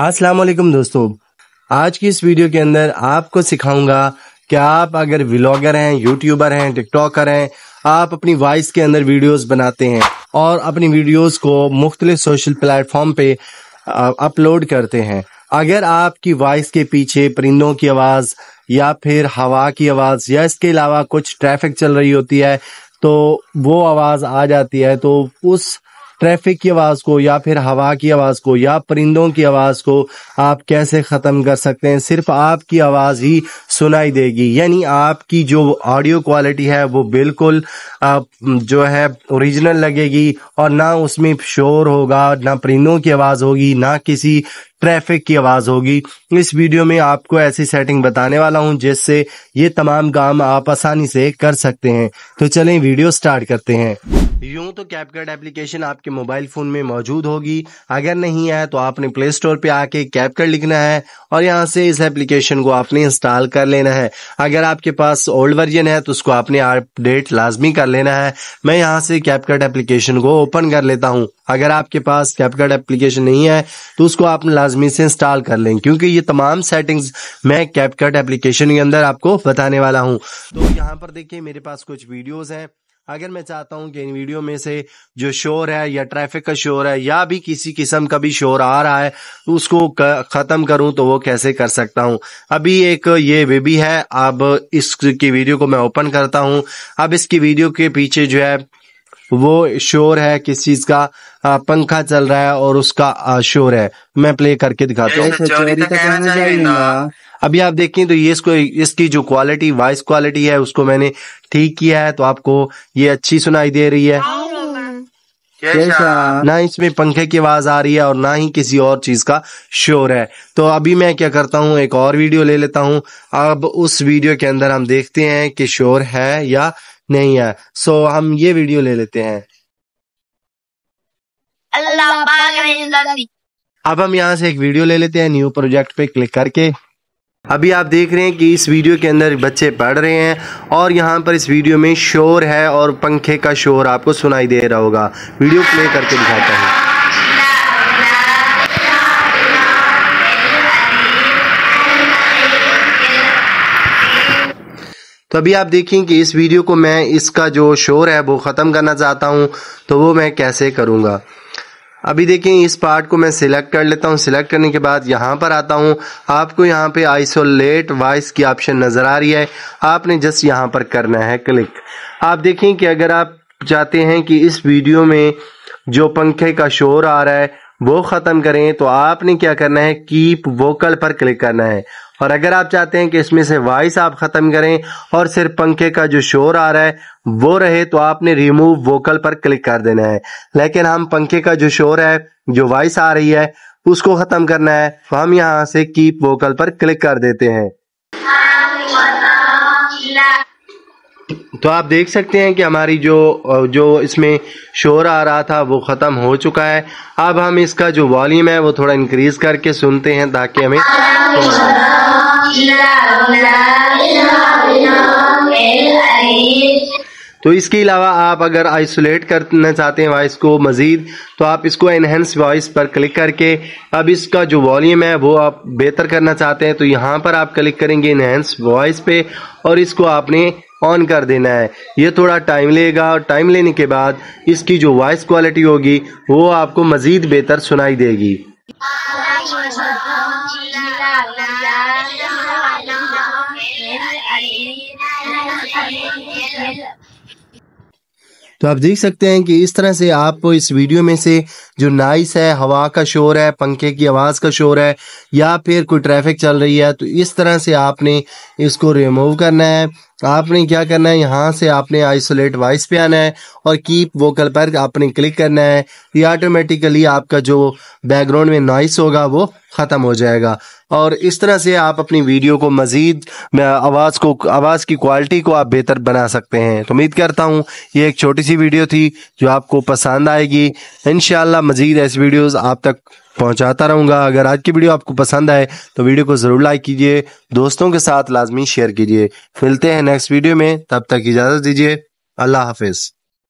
अस्सलाम वालेकुम दोस्तों आज की इस वीडियो के अंदर आपको सिखाऊंगा कि आप अगर व्लॉगर हैं यूट्यूबर हैं टिकटॉकर हैं आप अपनी वॉइस के अंदर वीडियोस बनाते हैं और अपनी वीडियोस को मुख्तलि सोशल प्लेटफॉर्म पे अपलोड करते हैं अगर आपकी वॉइस के पीछे परिंदों की आवाज़ या फिर हवा की आवाज़ या इसके अलावा कुछ ट्रैफिक चल रही होती है तो वो आवाज़ आ जाती है तो उस ट्रैफिक की आवाज को या फिर हवा की आवाज को या परिंदों की आवाज को आप कैसे खत्म कर सकते हैं सिर्फ आपकी आवाज ही सुनाई देगी यानी आपकी जो ऑडियो क्वालिटी है वो बिल्कुल जो है ओरिजिनल लगेगी और ना उसमें शोर होगा ना परिंदों की आवाज होगी ना किसी ट्रैफिक की आवाज़ होगी इस वीडियो में आपको ऐसी सेटिंग बताने वाला हूं जिससे ये तमाम काम आप आसानी से कर सकते हैं तो चलें वीडियो स्टार्ट करते हैं यूं तो कैपकट एप्लीकेशन आपके मोबाइल फ़ोन में मौजूद होगी अगर नहीं है तो आपने प्ले स्टोर पे आके कैपकट लिखना है और यहाँ से इस एप्लीकेशन को आपने इंस्टॉल कर लेना है अगर आपके पास ओल्ड वर्जन है तो उसको आपने अपडेट लाजमी कर लेना है मैं यहाँ से कैपकट एप्लीकेशन को ओपन कर लेता हूँ अगर आपके पास कैपकट एप्लीकेशन नहीं है तो उसको आप लाजमी से इंस्टॉल कर लें क्योंकि ये तमाम सेटिंग्स मैं कैपकट एप्लीकेशन के अंदर आपको बताने वाला हूँ तो यहाँ पर देखिए मेरे पास कुछ वीडियोज़ हैं अगर मैं चाहता हूं कि इन वीडियो में से जो शोर है या ट्रैफिक का शोर है या भी किसी किस्म का भी शोर आ रहा है तो उसको ख़त्म करूं तो वो कैसे कर सकता हूं अभी एक ये वेबी है अब इसकी वीडियो को मैं ओपन करता हूं अब इसकी वीडियो के पीछे जो है वो शोर है किस चीज़ का पंखा चल रहा है और उसका शोर है मैं प्ले करके दिखाता हूँ अभी आप देखें तो ये इसको इसकी जो क्वालिटी वॉइस क्वालिटी है उसको मैंने ठीक किया है तो आपको ये अच्छी सुनाई दे रही है ना इसमें पंखे की आवाज आ रही है और ना ही किसी और चीज का शोर है तो अभी मैं क्या करता हूँ एक और वीडियो ले लेता हूँ अब उस वीडियो के अंदर हम देखते हैं कि शोर है या नहीं है सो हम ये वीडियो ले लेते हैं अब हम यहाँ से एक वीडियो ले लेते हैं न्यू प्रोजेक्ट पे क्लिक करके अभी आप देख रहे हैं कि इस वीडियो के अंदर बच्चे पढ़ रहे हैं और यहाँ पर इस वीडियो में शोर है और पंखे का शोर आपको सुनाई दे रहा होगा वीडियो प्ले करके दिखाता हूँ तो अभी आप देखें कि इस वीडियो को मैं इसका जो शोर है वो ख़त्म करना चाहता हूँ तो वो मैं कैसे करूँगा अभी देखें इस पार्ट को मैं सिलेक्ट कर लेता हूं सिलेक्ट करने के बाद यहां पर आता हूं आपको यहां पे आइसोलेट वॉइस की ऑप्शन नजर आ रही है आपने जस्ट यहां पर करना है क्लिक आप देखें कि अगर आप चाहते हैं कि इस वीडियो में जो पंखे का शोर आ रहा है वो ख़त्म करें तो आपने क्या करना है कीप वोकल पर क्लिक करना है और अगर आप चाहते हैं कि इसमें से वॉइस आप ख़त्म करें और सिर्फ पंखे का जो शोर आ रहा है वो रहे तो आपने रिमूव वोकल पर क्लिक कर देना है लेकिन हम पंखे का जो शोर है जो वॉइस आ रही है उसको ख़त्म करना है तो हम यहां से कीप वोकल पर क्लिक कर देते हैं तो आप देख सकते हैं कि हमारी जो जो इसमें शोर आ रहा था वो ख़त्म हो चुका है अब हम इसका जो वॉल्यूम है वो थोड़ा इंक्रीज़ करके सुनते हैं ताकि हमें तो तो इसके अलावा आप अगर आइसोलेट करना चाहते हैं वॉइस को मज़ीद तो आप इसको एनहेंस वॉइस पर क्लिक करके अब इसका जो वॉल्यूम है वो आप बेहतर करना चाहते हैं तो यहाँ पर आप क्लिक करेंगे इनहेंस वॉइस पे और इसको आपने ऑन कर देना है ये थोड़ा टाइम लेगा और टाइम लेने के बाद इसकी जो वॉइस क्वालिटी होगी वो आपको मज़ीद बेहतर सुनाई देगी तो आप देख सकते हैं कि इस तरह से आप इस वीडियो में से जो नाइस है हवा का शोर है पंखे की आवाज़ का शोर है या फिर कोई ट्रैफिक चल रही है तो इस तरह से आपने इसको रिमूव करना है आपने क्या करना है यहाँ से आपने आइसोलेट वॉइस पे आना है और कीप वोकल पर आपने क्लिक करना है ये ऑटोमेटिकली आपका जो बैकग्राउंड में नॉइस होगा वो ख़त्म हो जाएगा और इस तरह से आप अपनी वीडियो को मज़ीद आवाज़ को आवाज़ की क्वालिटी को आप बेहतर बना सकते हैं तो उम्मीद करता हूँ ये एक छोटी सी वीडियो थी जो आपको पसंद आएगी इन मज़ीद ऐसी वीडियोज़ आप तक पहुँचाता रहूँगा अगर आज की वीडियो आपको पसंद आए तो वीडियो को ज़रूर लाइक कीजिए दोस्तों के साथ लाजमी शेयर कीजिए मिलते हैं नेक्स्ट वीडियो में तब तक इजाज़त दीजिए अल्लाह हाफिज़